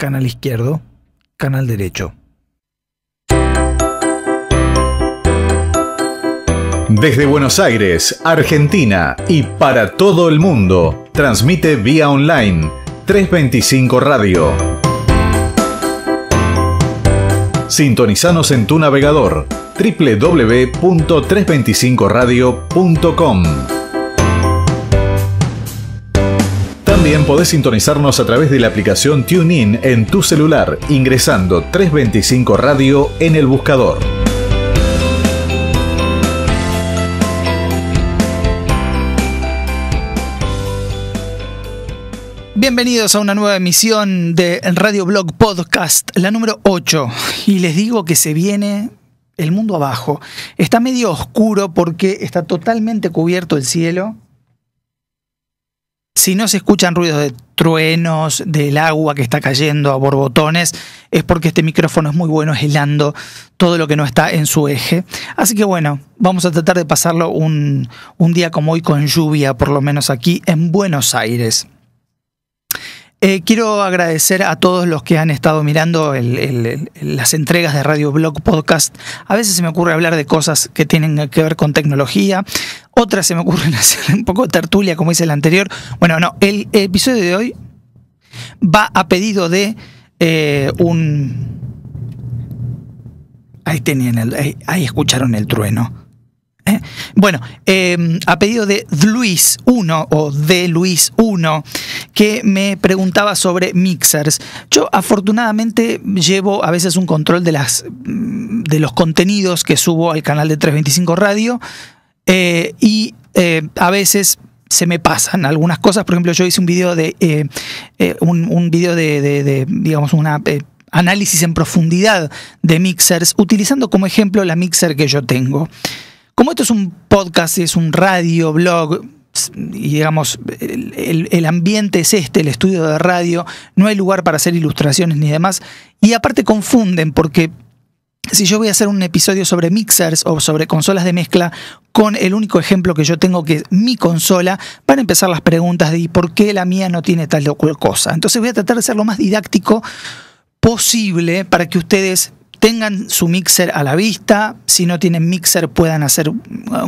canal izquierdo, canal derecho. Desde Buenos Aires, Argentina y para todo el mundo, transmite vía online 325 Radio. Sintonizanos en tu navegador www.325radio.com. También podés sintonizarnos a través de la aplicación TuneIn en tu celular, ingresando 325 Radio en el buscador. Bienvenidos a una nueva emisión de Radio Blog Podcast, la número 8. Y les digo que se viene el mundo abajo. Está medio oscuro porque está totalmente cubierto el cielo si no se escuchan ruidos de truenos, del agua que está cayendo a borbotones, es porque este micrófono es muy bueno helando todo lo que no está en su eje. Así que bueno, vamos a tratar de pasarlo un, día como hoy con lluvia, por lo menos aquí en Buenos Aires. Eh, quiero agradecer a todos los que han estado mirando las entregas de Radio Blog Podcast. A veces se me ocurre hablar de cosas que tienen que ver con tecnología, otras se me ocurren hacer un poco tertulia, como hice el anterior. Bueno, no, el episodio de hoy va a pedido de eh, un. Ahí tenían el. Ahí, escucharon el trueno. ¿eh? Bueno, em, a pedido de Luis 1 o de Luis 1, que me preguntaba sobre mixers. Yo afortunadamente llevo a veces un control de, las, mm, de los contenidos que subo al canal de 325 Radio. Eh, y eh, a veces se me pasan algunas cosas. Por ejemplo, yo hice un video de eh, un, video de, digamos, una análisis en profundidad de mixers, utilizando como ejemplo la mixer que yo tengo. Como esto es un podcast, es un radio, blog, y digamos, el, ambiente es este, el estudio de radio, no hay lugar para hacer ilustraciones ni demás, y aparte confunden porque si yo voy a hacer un episodio sobre mixers o sobre consolas de mezcla, con el único ejemplo que yo tengo que es mi consola, van a empezar las preguntas de por qué la mía no tiene tal o cual cosa. Entonces voy a tratar de ser lo más didáctico posible para que ustedes tengan su mixer a la vista, si no tienen mixer puedan hacer uh,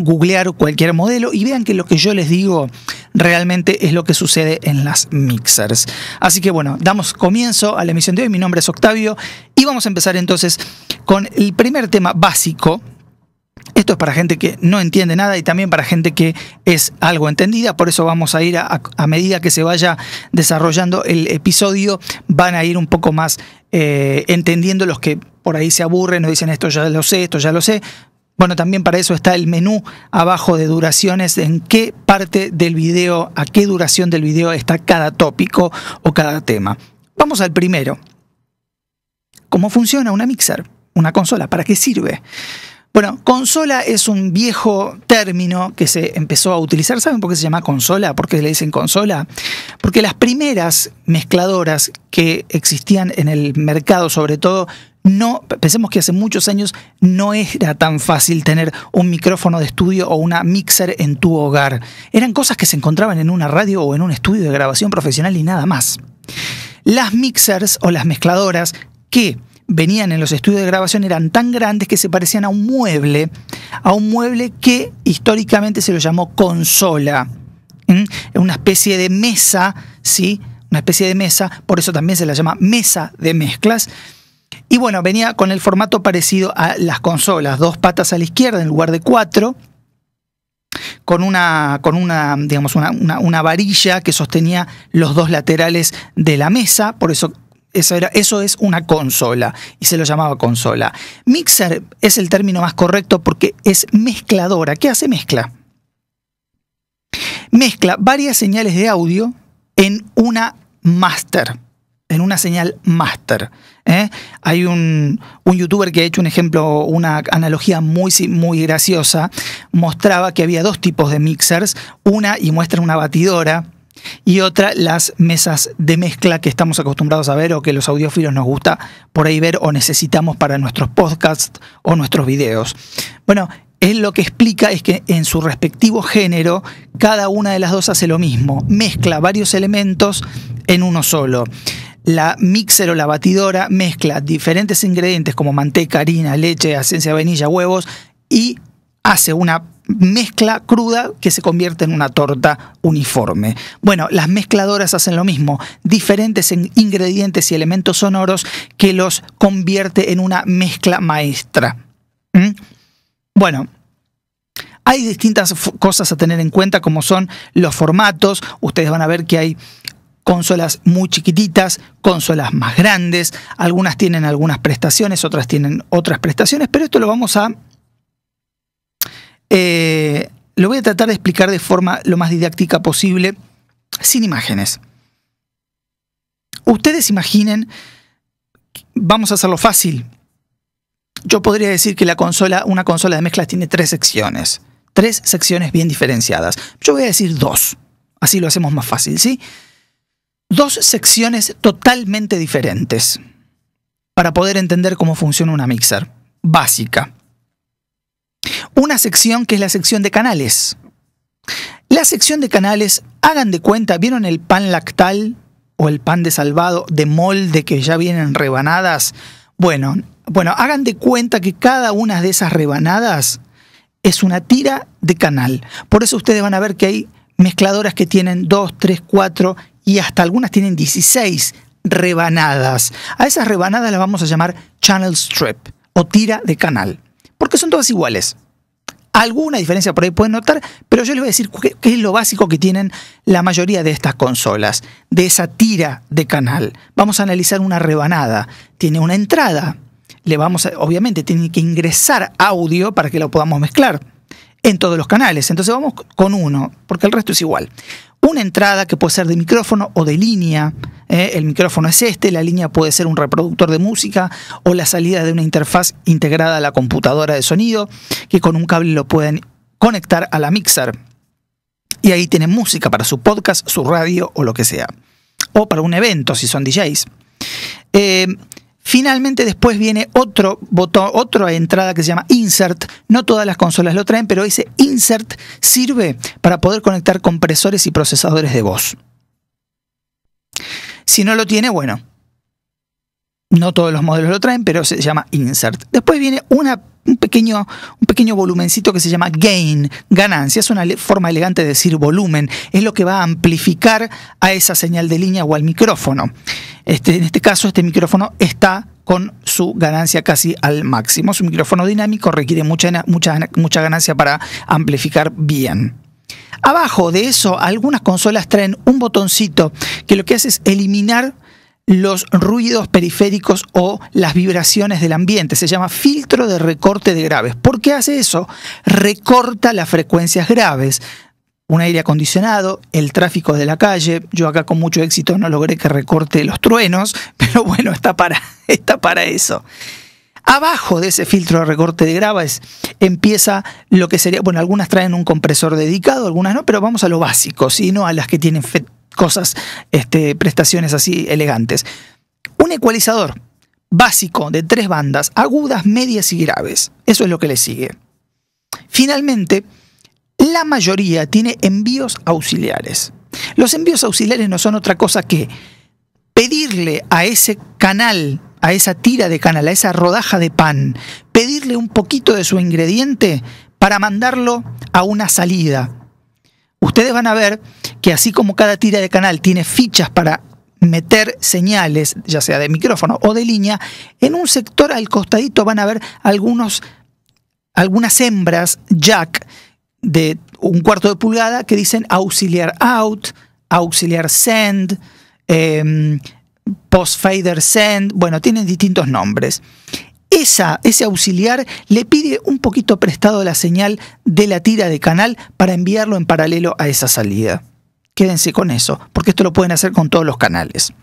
googlear cualquier modelo y vean que lo que yo les digo realmente es lo que sucede en las mixers. Así que bueno, damos comienzo a la emisión de hoy, mi nombre es Octavio y vamos a empezar entonces con el primer tema básico esto es para gente que no entiende nada y también para gente que es algo entendida, por eso vamos a ir a, medida que se vaya desarrollando el episodio, van a ir un poco más eh, entendiendo los que por ahí se aburren, nos dicen esto ya lo sé, esto ya lo sé. Bueno, también para eso está el menú abajo de duraciones, en qué parte del video, a qué duración del video está cada tópico o cada tema. Vamos al primero. ¿Cómo funciona una mixer? Una consola, ¿para qué sirve? Bueno, consola es un viejo término que se empezó a utilizar. ¿Saben por qué se llama consola? ¿Por qué le dicen consola? Porque las primeras mezcladoras que existían en el mercado, sobre todo, no, pensemos que hace muchos años no era tan fácil tener un micrófono de estudio o una mixer en tu hogar. Eran cosas que se encontraban en una radio o en un estudio de grabación profesional y nada más. Las mixers o las mezcladoras que venían en los estudios de grabación eran tan grandes que se parecían a un mueble, a un mueble que históricamente se lo llamó consola, una especie de mesa, ¿sí? Una especie de mesa, por eso también se la llama mesa de mezclas y bueno, venía con el formato parecido a las consolas, dos patas a la izquierda en lugar de cuatro, con una, con una, digamos, una, varilla que sostenía los dos laterales de la mesa, por eso eso, era, eso, es una consola y se lo llamaba consola. Mixer es el término más correcto porque es mezcladora. ¿Qué hace mezcla? Mezcla varias señales de audio en una master, en una señal master. ¿eh? Hay un, youtuber que ha hecho un ejemplo, una analogía muy, muy graciosa. Mostraba que había dos tipos de mixers. Una y muestra una batidora. Y otra, las mesas de mezcla que estamos acostumbrados a ver o que los audiófilos nos gusta por ahí ver o necesitamos para nuestros podcasts o nuestros videos. Bueno, él lo que explica es que en su respectivo género, cada una de las dos hace lo mismo, mezcla varios elementos en uno solo la mixer o la batidora mezcla diferentes ingredientes como manteca, harina, leche, esencia de vainilla, huevos y hace una mezcla cruda que se convierte en una torta uniforme. Bueno, las mezcladoras hacen lo mismo, diferentes ingredientes y elementos sonoros que los convierte en una mezcla maestra. ¿Mm? Bueno, hay distintas cosas a tener en cuenta como son los formatos. Ustedes van a ver que hay consolas muy chiquititas, consolas más grandes, algunas tienen algunas prestaciones, otras tienen otras prestaciones, pero esto lo vamos a... Eh, lo voy a tratar de explicar de forma lo más didáctica posible, sin imágenes. Ustedes imaginen, vamos a hacerlo fácil. Yo podría decir que la consola, una consola de mezclas tiene tres secciones, tres secciones bien diferenciadas. Yo voy a decir dos, así lo hacemos más fácil, ¿sí? dos secciones totalmente diferentes para poder entender cómo funciona una mixer básica. Una sección que es la sección de canales. La sección de canales, hagan de cuenta, ¿vieron el pan lactal o el pan de salvado de molde que ya vienen rebanadas? Bueno, bueno, hagan de cuenta que cada una de esas rebanadas es una tira de canal. Por eso ustedes van a ver que hay mezcladoras que tienen dos, tres, cuatro y hasta algunas tienen 16 rebanadas. A esas rebanadas las vamos a llamar channel strip o tira de canal, porque son todas iguales. Alguna diferencia por ahí pueden notar, pero yo les voy a decir qué, es lo básico que tienen la mayoría de estas consolas, de esa tira de canal. Vamos a analizar una rebanada. Tiene una entrada. Le vamos obviamente tiene que ingresar audio para que lo podamos mezclar en todos los canales. Entonces vamos con uno, porque el resto es igual una entrada que puede ser de micrófono o de línea. ¿eh? el micrófono es este, la línea puede ser un reproductor de música o la salida de una interfaz integrada a la computadora de sonido, que con un cable lo pueden conectar a la mixer. Y ahí tienen música para su podcast, su radio o lo que sea. O para un evento si son DJs. Eh, Finalmente después viene otro botón, otra entrada que se llama insert. No todas las consolas lo traen, pero ese insert sirve para poder conectar compresores y procesadores de voz. Si no lo tiene, bueno, no todos los modelos lo traen, pero se llama insert. Después viene una un pequeño, un pequeño volumencito que se llama gain, ganancia. Es una forma elegante de decir volumen. Es lo que va a amplificar a esa señal de línea o al micrófono. Este, en este caso, este micrófono está con su ganancia casi al máximo. Es un micrófono dinámico, requiere mucha ganancia para amplificar bien. Abajo de eso, algunas consolas traen un botoncito que lo que hace es eliminar los ruidos periféricos o las vibraciones del ambiente. Se llama filtro de recorte de graves. ¿Por qué hace eso? Recorta las frecuencias graves. Un aire acondicionado, el tráfico de la calle. Yo acá con mucho éxito no logré que recorte los truenos, pero bueno, está para, está para eso. Abajo de ese filtro de recorte de graves empieza lo que sería, bueno, algunas traen un compresor dedicado, algunas no, pero vamos a lo básico, sino a las que tienen cosas, este, prestaciones así elegantes. Un ecualizador básico de tres bandas, agudas, medias y graves. Eso es lo que le sigue. Finalmente, la mayoría tiene envíos auxiliares. Los envíos auxiliares no son otra cosa que pedirle a ese canal, a esa tira de canal, a esa rodaja de pan, pedirle un poquito de su ingrediente para mandarlo a una salida, ustedes van a ver que así como cada tira de canal tiene fichas para meter señales, ya sea de micrófono o de línea, en un sector al costadito van a ver algunos, algunas hembras jack de un cuarto de pulgada que dicen auxiliar out, auxiliar send, em, post fader send, bueno, tienen distintos nombres. Esa, ese auxiliar le pide un poquito prestado la señal de la tira de canal para enviarlo en paralelo a esa salida. Quédense con eso, porque esto lo pueden hacer con todos los canales.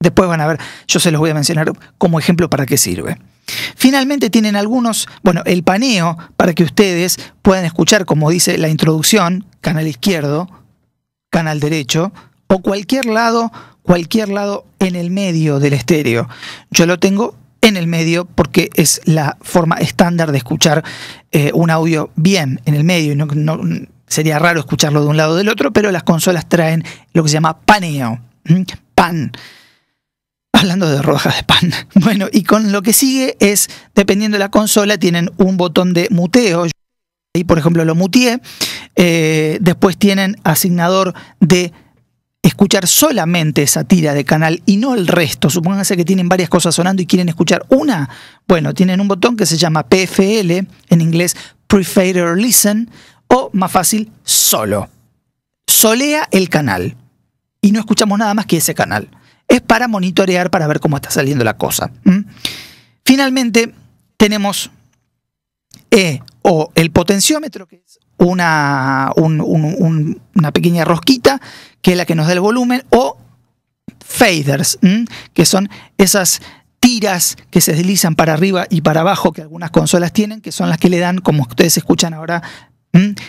Después van a ver, yo se los voy a mencionar como ejemplo para qué sirve. Finalmente tienen algunos, bueno, el paneo para que ustedes puedan escuchar, como dice la introducción, canal izquierdo, canal derecho o cualquier lado, cualquier lado en el medio del estéreo. Yo lo tengo en el medio, porque es la forma estándar de escuchar eh, un audio bien en el medio. Y sería raro escucharlo de un lado o del otro, pero las consolas traen lo que se llama paneo, pan. Hablando de rojas de pan. Bueno, y con lo que sigue es, dependiendo de la consola, tienen un botón de muteo. Ahí, por ejemplo, lo muteé. Eh, después tienen asignador de escuchar solamente esa tira de canal y no el resto. Supónganse que tienen varias cosas sonando y quieren escuchar una. Bueno, tienen un botón que se llama PFL, en inglés Prefader Listen, o más fácil, solo. Solea el canal y no escuchamos nada más que ese canal. Es para monitorear, para ver cómo está saliendo la cosa. Finalmente, tenemos E o el potenciómetro, que es una, una pequeña rosquita, que es la que nos da el volumen, o faders, que son esas tiras que se deslizan para arriba y para abajo que algunas consolas tienen, que son las que le dan, como ustedes escuchan ahora,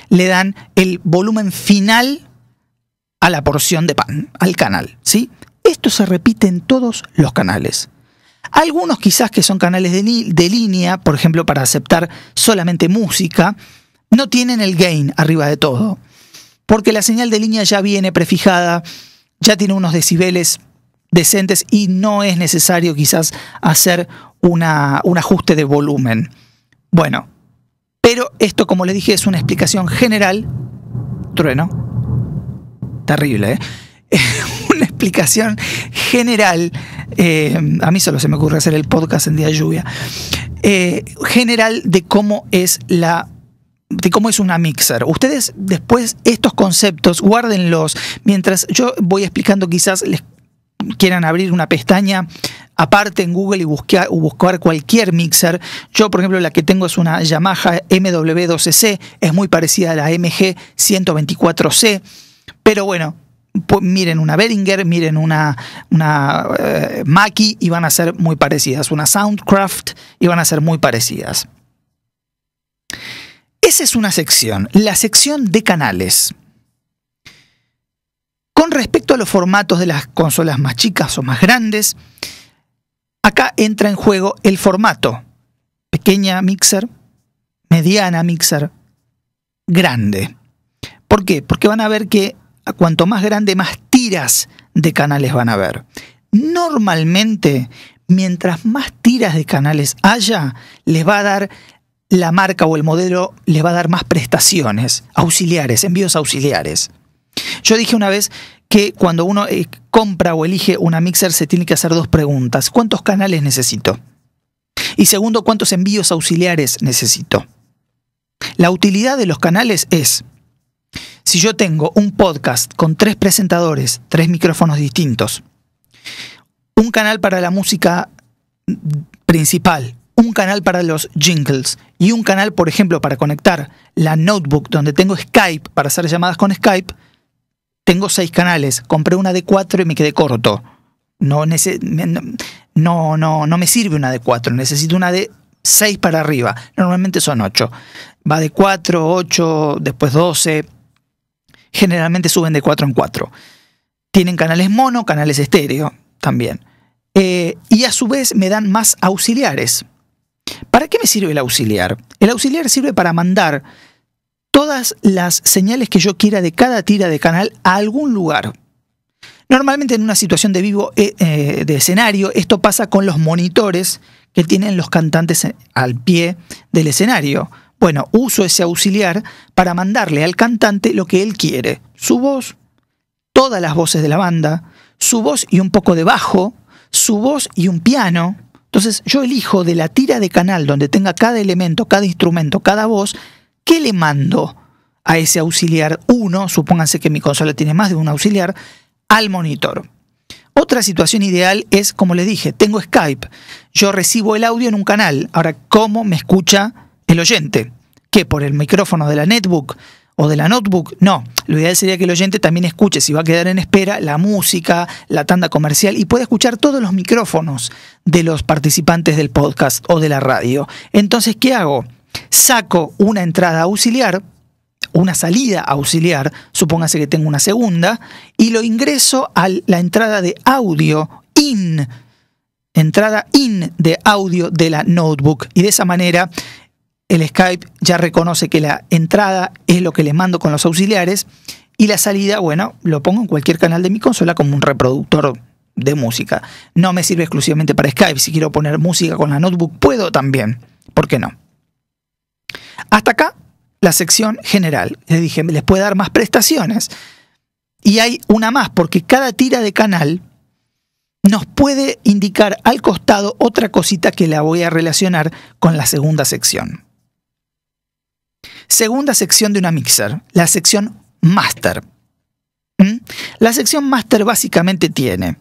le dan el volumen final a la porción de pan, al canal. ¿sí? Esto se repite en todos los canales. Algunos quizás que son canales de, de línea, por ejemplo, para aceptar solamente música, no tienen el gain arriba de todo, porque la señal de línea ya viene prefijada, ya tiene unos decibeles decentes y no es necesario quizás hacer un ajuste de volumen. Bueno, pero esto como le dije es una explicación general, trueno, terrible, ¿eh? una explicación general, eh, a mí solo se me ocurre hacer el podcast en día de lluvia, eh, general de cómo es la de cómo es una mixer. Ustedes después estos conceptos guárdenlos mientras yo voy explicando quizás les quieran abrir una pestaña aparte en Google y buscar, buscar cualquier mixer. Yo, por ejemplo, la que tengo es una Yamaha MW12C, es muy parecida a la MG124C, pero bueno, miren una Behringer, miren una, una eh, Mackie y van a ser muy parecidas, una Soundcraft y van a ser muy parecidas. Esa es una sección, la sección de canales. Con respecto a los formatos de las consolas más chicas o más grandes, acá entra en juego el formato. Pequeña mixer, mediana mixer, grande. ¿Por qué? Porque van a ver que cuanto más grande, más tiras de canales van a ver. Normalmente, mientras más tiras de canales haya, les va a dar la marca o el modelo le va a dar más prestaciones, auxiliares, envíos auxiliares. Yo dije una vez que cuando uno eh, compra o elige una mixer se tiene que hacer dos preguntas. ¿Cuántos canales necesito? Y segundo, ¿cuántos envíos auxiliares necesito? La utilidad de los canales es, si yo tengo un podcast con tres presentadores, tres micrófonos distintos, un canal para la música principal, un canal para los jingles y un canal, por ejemplo, para conectar la notebook donde tengo Skype para hacer llamadas con Skype, tengo seis canales. Compré una de cuatro y me quedé corto. No, no, no, no me sirve una de cuatro. Necesito una de seis para arriba. Normalmente son ocho. Va de cuatro, ocho, después doce. Generalmente suben de cuatro en cuatro. Tienen canales mono, canales estéreo también. Eh, y a su vez me dan más auxiliares. ¿Para qué me sirve el auxiliar? El auxiliar sirve para mandar todas las señales que yo quiera de cada tira de canal a algún lugar. Normalmente en una situación de vivo eh, eh, de escenario, esto pasa con los monitores que tienen los cantantes eh, al pie del escenario. Bueno, uso ese auxiliar para mandarle al cantante lo que él quiere. Su voz, todas las voces de la banda, su voz y un poco de bajo, su voz y un piano, entonces yo elijo de la tira de canal donde tenga cada elemento, cada instrumento, cada voz, ¿qué le mando a ese auxiliar 1? Supónganse que mi consola tiene más de un auxiliar, al monitor. Otra situación ideal es, como le dije, tengo Skype, yo recibo el audio en un canal, ahora, ¿cómo me escucha el oyente? ¿Que por el micrófono de la netbook? o de la notebook. No, lo ideal sería que el oyente también escuche, si va a quedar en espera, la música, la tanda comercial y pueda escuchar todos los micrófonos de los participantes del podcast o de la radio. Entonces, ¿qué hago? Saco una entrada auxiliar, una salida auxiliar, supóngase que tengo una segunda, y lo ingreso a la entrada de audio in entrada in de audio de la notebook y de esa manera el Skype ya reconoce que la entrada es lo que le mando con los auxiliares y la salida, bueno, lo pongo en cualquier canal de mi consola como un reproductor de música. No me sirve exclusivamente para Skype. Si quiero poner música con la notebook, puedo también. ¿Por qué no? Hasta acá la sección general. Les dije, les puede dar más prestaciones. Y hay una más, porque cada tira de canal nos puede indicar al costado otra cosita que la voy a relacionar con la segunda sección. Segunda sección de una mixer, la sección master. ¿Mm? La sección master básicamente tiene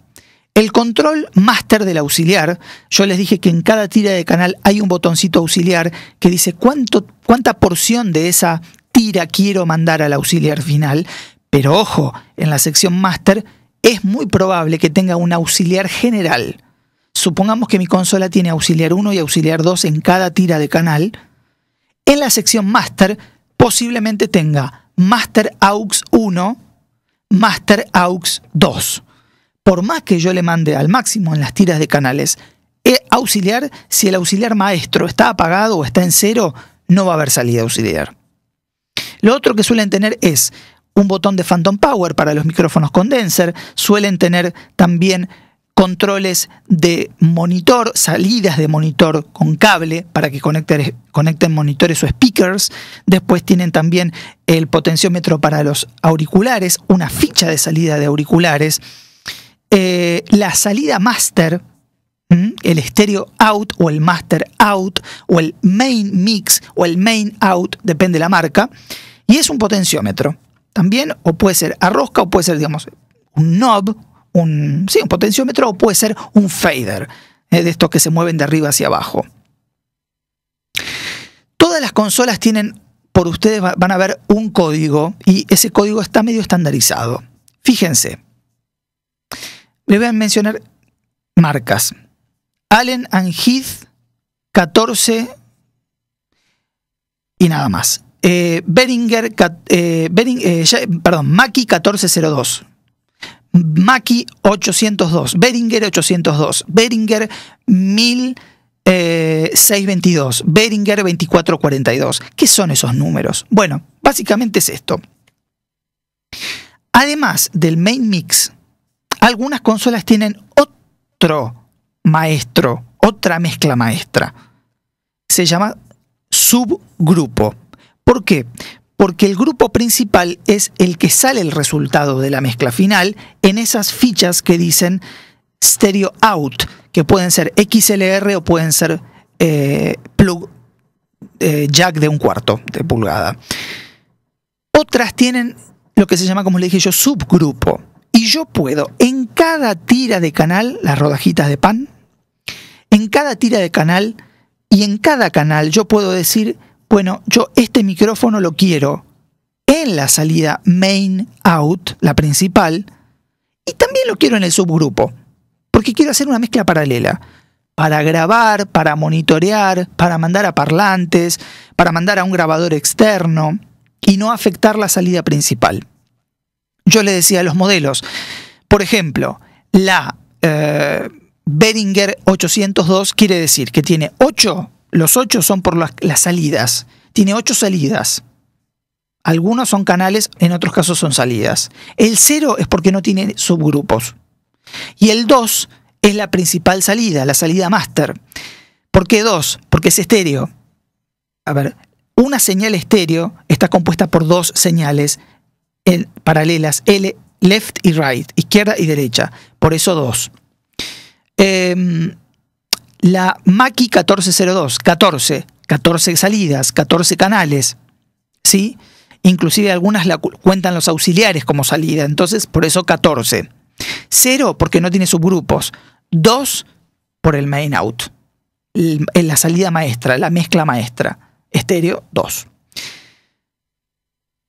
el control master del auxiliar. Yo les dije que en cada tira de canal hay un botoncito auxiliar que dice cuánta porción de esa tira quiero mandar al auxiliar final. Pero ojo, en la sección master es muy probable que tenga un auxiliar general. Supongamos que mi consola tiene auxiliar 1 y auxiliar 2 en cada tira de canal en la sección Master posiblemente tenga Master AUX 1, Master AUX 2. Por más que yo le mande al máximo en las tiras de canales, e auxiliar, si el auxiliar maestro está apagado o está en cero, no va a haber salida auxiliar. Lo otro que suelen tener es un botón de Phantom Power para los micrófonos condenser, suelen tener también controles de monitor, salidas de monitor con cable para que conecten, monitores o speakers. Después tienen también el potenciómetro para los auriculares, una ficha de salida de auriculares. Eh, la salida master, el stereo out o el master out o el main mix o el main out, depende de la marca, y es un potenciómetro también, o puede ser a o puede ser, digamos, un knob, un, sí, un potenciómetro o puede ser un fader, eh, de estos que se mueven de arriba hacia abajo. Todas las consolas tienen, por ustedes van a ver un código y ese código está medio estandarizado. Fíjense, le voy a mencionar marcas. Allen and Heath 14 y nada más. Eh, Beringer, eh, 1402. Eh, Maki 802, Beringer 802, Beringer 1622, eh, Beringer 2442. ¿Qué son esos números? Bueno, básicamente es esto. Además del main mix, algunas consolas tienen otro maestro, otra mezcla maestra. Se llama subgrupo. ¿Por qué? porque el grupo principal es el que sale el resultado de la mezcla final en esas fichas que dicen stereo out, que pueden ser XLR o pueden ser eh, plug eh, jack de un cuarto de pulgada. Otras tienen lo que se llama, como le dije yo, subgrupo. Y yo puedo en cada tira de canal, las rodajitas de pan, en cada tira de canal y en cada canal yo puedo decir bueno, yo este micrófono lo quiero en la salida main out, la principal, y también lo quiero en el subgrupo, porque quiero hacer una mezcla paralela para grabar, para monitorear, para mandar a parlantes, para mandar a un grabador externo y no afectar la salida principal. Yo le decía a los modelos, por ejemplo, la eh, Behringer 802 quiere decir que tiene 8 los ocho son por las, salidas. Tiene ocho salidas. Algunos son canales, en otros casos son salidas. El cero es porque no tiene subgrupos. Y el dos es la principal salida, la salida máster. ¿Por qué dos? Porque es estéreo. A ver, una señal estéreo está compuesta por dos señales paralelas, L, left y right, izquierda y derecha. Por eso dos. Eh, la MACI 1402, 14, 14 salidas, 14 canales, ¿sí? Inclusive algunas la cuentan los auxiliares como salida, entonces por eso 14. 0 porque no tiene subgrupos, 2 por el main out, la salida maestra, la mezcla maestra, estéreo 2.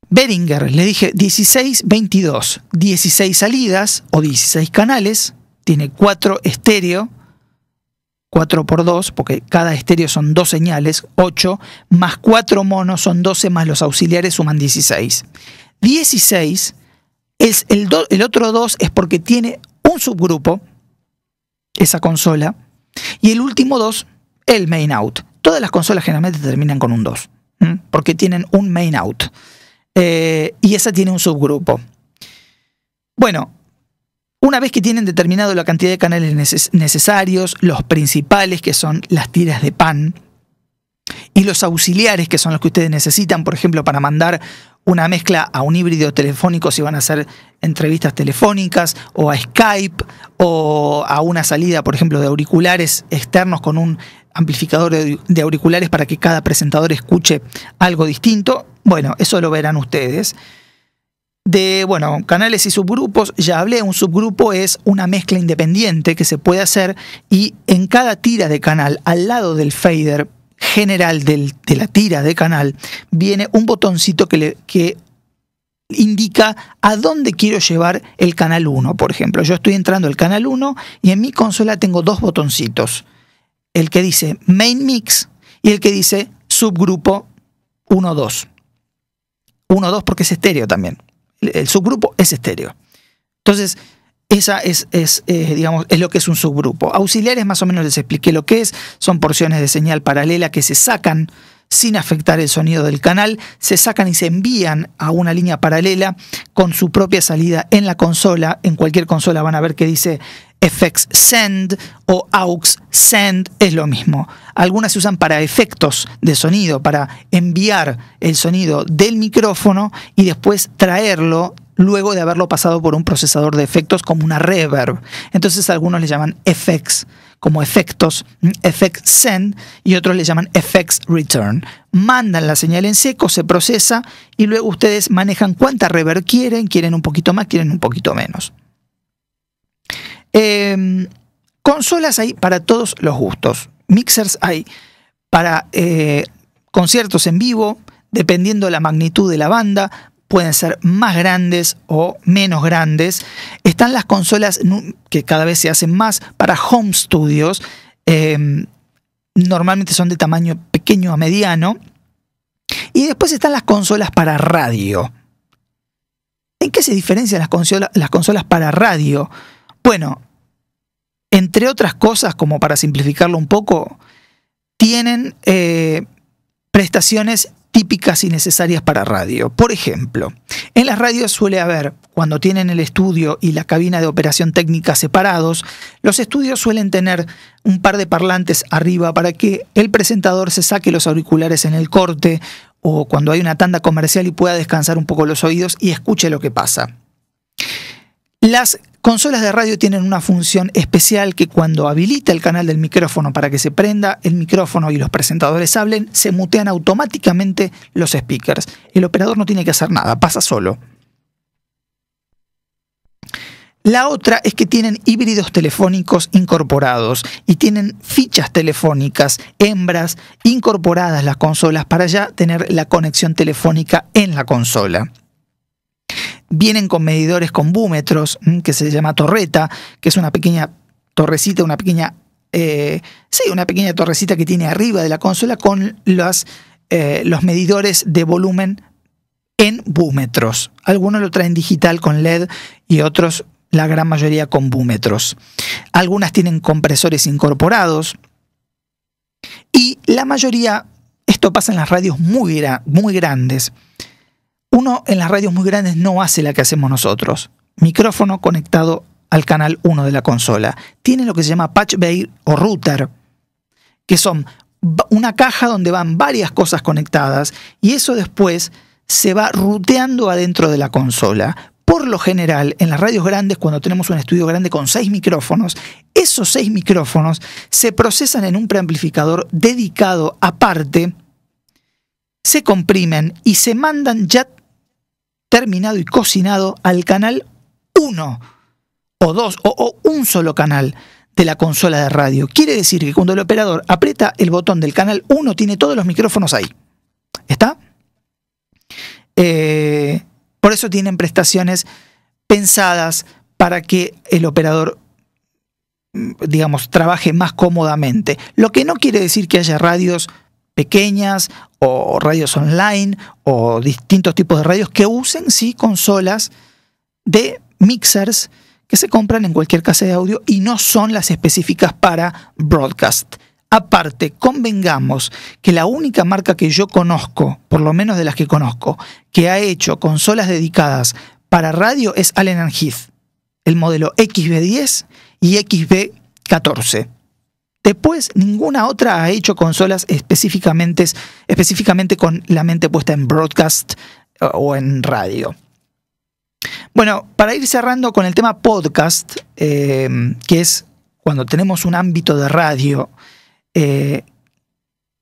Bedinger, le dije 16, 22, 16 salidas o 16 canales, tiene 4 estéreo, 4 por 2 porque cada estéreo son dos señales, 8, más 4 monos son 12, más los auxiliares suman 16. 16, es el, el otro 2 es porque tiene un subgrupo, esa consola, y el último 2, el main out. Todas las consolas generalmente terminan con un 2, porque tienen un main out. Eh, y esa tiene un subgrupo. Bueno, una vez que tienen determinado la cantidad de canales necesarios, los principales que son las tiras de pan y los auxiliares que son los que ustedes necesitan, por ejemplo, para mandar una mezcla a un híbrido telefónico si van a hacer entrevistas telefónicas o a Skype o a una salida, por ejemplo, de auriculares externos con un amplificador de auriculares para que cada presentador escuche algo distinto. Bueno, eso lo verán ustedes de, bueno, canales y subgrupos, ya hablé, un subgrupo es una mezcla independiente que se puede hacer y en cada tira de canal, al lado del fader general de la tira de canal, viene un botoncito que, le, que indica a dónde quiero llevar el canal 1. Por ejemplo, yo estoy entrando al canal 1 y en mi consola tengo dos botoncitos. El que dice Main Mix y el que dice Subgrupo 1-2. 1-2 porque es estéreo también el subgrupo es estéreo. Entonces, esa es, es eh, digamos, es lo que es un subgrupo. Auxiliares más o menos les expliqué lo que es, son porciones de señal paralela que se sacan sin afectar el sonido del canal, se sacan y se envían a una línea paralela con su propia salida en la consola. En cualquier consola van a ver que dice FX Send o AUX Send, es lo mismo. Algunas se usan para efectos de sonido, para enviar el sonido del micrófono y después traerlo luego de haberlo pasado por un procesador de efectos como una reverb. Entonces algunos le llaman FX como efectos, mm, effects send, y otros le llaman effects return. Mandan la señal en seco, se procesa y luego ustedes manejan cuánta reverb quieren, quieren un poquito más, quieren un poquito menos. Em, consolas hay para todos los gustos. Mixers hay para eh, conciertos en vivo, dependiendo de la magnitud de la banda, pueden ser más grandes o menos grandes. Están las consolas que cada vez se hacen más para home studios. Em, normalmente son de tamaño pequeño a mediano. Y después están las consolas para radio. ¿En qué se diferencian las, las consolas para radio? Bueno, entre otras cosas, como para simplificarlo un poco, tienen eh, prestaciones típicas y necesarias para radio. Por ejemplo, en las radios suele haber, cuando tienen el estudio y la cabina de operación técnica separados, los estudios suelen tener un par de parlantes arriba para que el presentador se saque los auriculares en el corte o cuando hay una tanda comercial y pueda descansar un poco los oídos y escuche lo que pasa. Las Consolas de radio tienen una función especial que cuando habilita el canal del micrófono para que se prenda el micrófono y los presentadores hablen, se mutean automáticamente los speakers. El operador no tiene que hacer nada, pasa solo. La otra es que tienen híbridos telefónicos incorporados y tienen fichas telefónicas, hembras, incorporadas las consolas para ya tener la conexión telefónica en la consola. Vienen con medidores con búmetros, mm, que se llama torreta, que es una pequeña torrecita, una pequeña. Eh, sí, una pequeña torrecita que tiene arriba de la consola con eh, los medidores de volumen en búmetros. Algunos lo traen digital con LED y otros, la gran mayoría, con búmetros. Algunas tienen compresores incorporados. Y la mayoría, esto pasa en las radios muy, muy grandes, uno en las radios muy grandes no hace la que hacemos nosotros. Micrófono conectado al canal 1 de la consola. Tiene lo que se llama patch bay o router, que son una caja donde van varias cosas conectadas y eso después se va ruteando adentro de la consola. Por lo general, en las radios grandes, cuando tenemos un estudio grande con seis micrófonos, esos seis micrófonos se procesan en un preamplificador dedicado aparte, se comprimen y se mandan ya terminado y cocinado al canal 1 o 2 o, un solo canal de la consola de radio. Quiere decir que cuando el operador aprieta el botón del canal 1 tiene todos los micrófonos ahí. ¿Está? Eh, por eso tienen prestaciones pensadas para que el operador mm, digamos, trabaje más cómodamente. Lo que no quiere decir que haya radios pequeñas o radios online o distintos tipos de radios que usen sí consolas de mixers que se compran en cualquier casa de audio y no son las específicas para broadcast. Aparte, convengamos que la única marca que yo conozco, por lo menos de las que conozco, que ha hecho consolas dedicadas para radio es Allen Heath, el modelo XB10 y XB14. Después, ninguna otra ha hecho consolas específicamente, específicamente con la mente puesta en broadcast eh, o en radio. Bueno, para ir cerrando con el tema podcast, eh, que es cuando tenemos un ámbito de radio eh,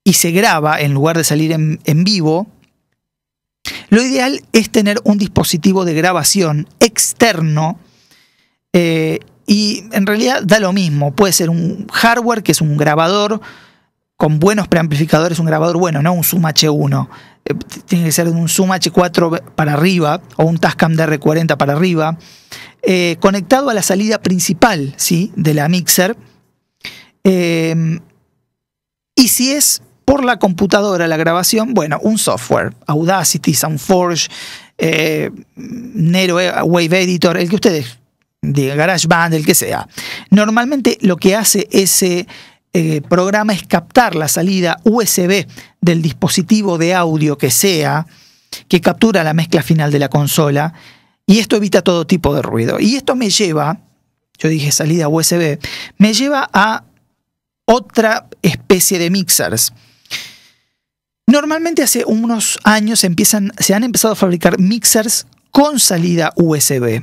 y se graba en lugar de salir en, vivo, lo ideal es tener un dispositivo de grabación externo eh, y en realidad da lo mismo. Puede ser un hardware, que es un grabador con buenos preamplificadores, un grabador bueno, no un Zoom H1. Eh, tiene que ser un Zoom H4 para arriba o un Tascam DR40 para arriba. Eh, conectado a la salida principal ¿sí? de la mixer. Em, y si es por la computadora la grabación, bueno, un software, Audacity, Soundforge, eh, Nero Wave Editor, el que ustedes de GarageBand, el que sea. Normalmente lo que hace ese eh, programa es captar la salida USB del dispositivo de audio que sea, que captura la mezcla final de la consola, y esto evita todo tipo de ruido. Y esto me lleva, yo dije salida USB, me lleva a otra especie de mixers. Normalmente hace unos años empiezan, se han empezado a fabricar mixers con salida USB.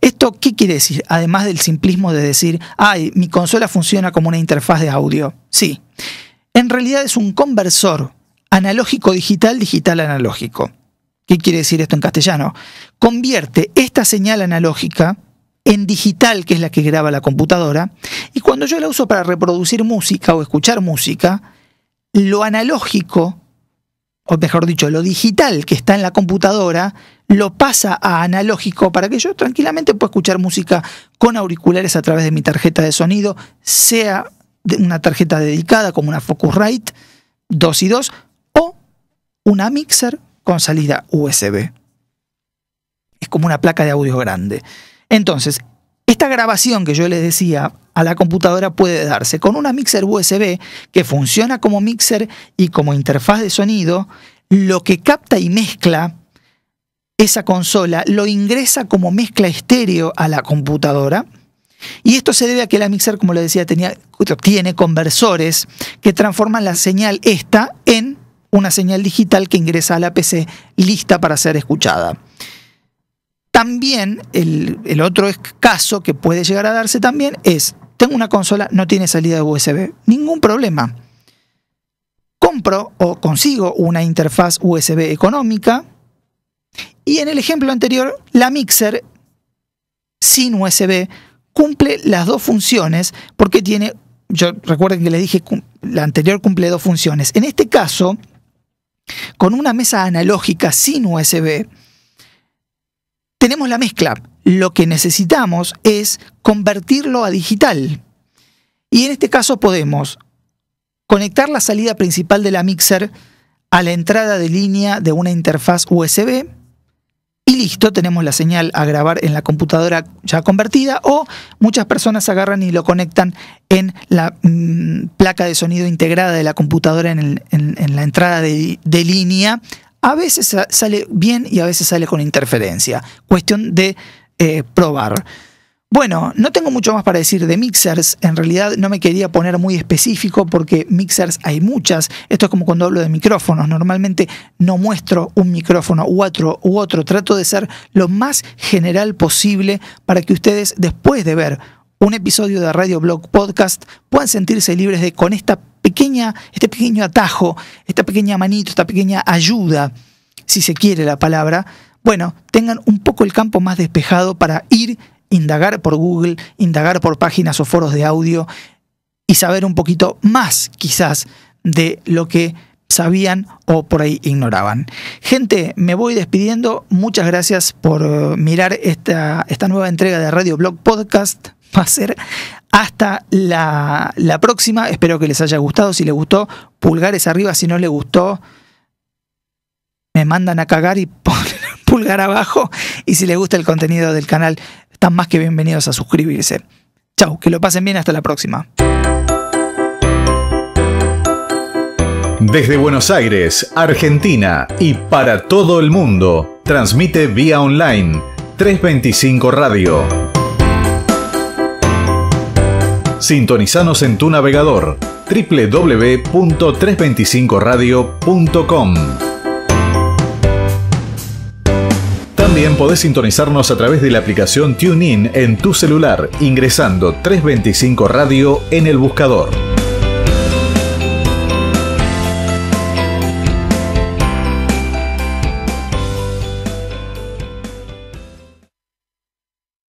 ¿Esto qué quiere decir? Además del simplismo de decir, ay, mi consola funciona como una interfaz de audio. Sí, en realidad es un conversor analógico digital, digital analógico. ¿Qué quiere decir esto en castellano? Convierte esta señal analógica en digital, que es la que graba la computadora, y cuando yo la uso para reproducir música o escuchar música, lo analógico, o mejor dicho, lo digital que está en la computadora, lo pasa a analógico para que yo tranquilamente pueda escuchar música con auriculares a través de mi tarjeta de sonido, sea una tarjeta dedicada como una Focusrite 2 y 2 o una mixer con salida USB. Es como una placa de audio grande. Entonces, esta grabación que yo les decía a la computadora puede darse con una mixer USB que funciona como mixer y como interfaz de sonido. Lo que capta y mezcla esa consola lo ingresa como mezcla estéreo a la computadora. Y esto se debe a que la mixer, como le decía, tiene conversores que transforman la señal esta en una señal digital que ingresa a la PC lista para ser escuchada. También el, el otro caso que puede llegar a darse también es, tengo una consola, no tiene salida de USB, ningún problema. Compro o consigo una interfaz USB económica, y en el ejemplo anterior, la mixer sin USB cumple las dos funciones porque tiene, yo recuerden que les dije, la anterior cumple dos funciones. En este caso, con una mesa analógica sin USB, tenemos la mezcla. Lo que necesitamos es convertirlo a digital. Y en este caso podemos conectar la salida principal de la mixer a la entrada de línea de una interfaz USB y listo, tenemos la señal a grabar en la computadora ya convertida o muchas personas agarran y lo conectan en la mm, placa de sonido integrada de la computadora en, la entrada de, línea. A veces sale bien y a veces sale con interferencia. Cuestión de eh, probar. Bueno, no tengo mucho más para decir de mixers. En realidad no me quería poner muy específico porque mixers hay muchas. Esto es como cuando hablo de micrófonos. Normalmente no muestro un micrófono u otro u otro. Trato de ser lo más general posible para que ustedes, después de ver un episodio de Radio Blog Podcast, puedan sentirse libres de con esta pequeña, este pequeño atajo, esta pequeña manito, esta pequeña ayuda, si se quiere la palabra. Bueno, tengan un poco el campo más despejado para ir indagar por Google, indagar por páginas o foros de audio y saber un poquito más quizás de lo que sabían o por ahí ignoraban. Gente, me voy despidiendo. Muchas gracias por eh, mirar esta, esta nueva entrega de Radio Blog Podcast. Va a ser hasta la, próxima. Espero que les haya gustado. Si les gustó, pulgares arriba. Si no les gustó, me mandan a cagar y pulgar abajo. Y si les gusta el contenido del canal, están más que bienvenidos a suscribirse. Chau, que lo pasen bien, hasta la próxima. Desde Buenos Aires, Argentina y para todo el mundo, transmite vía online 325 Radio. Sintonizanos en tu navegador www.325radio.com. También podés sintonizarnos a través de la aplicación TuneIn en tu celular, ingresando 325 Radio en el buscador.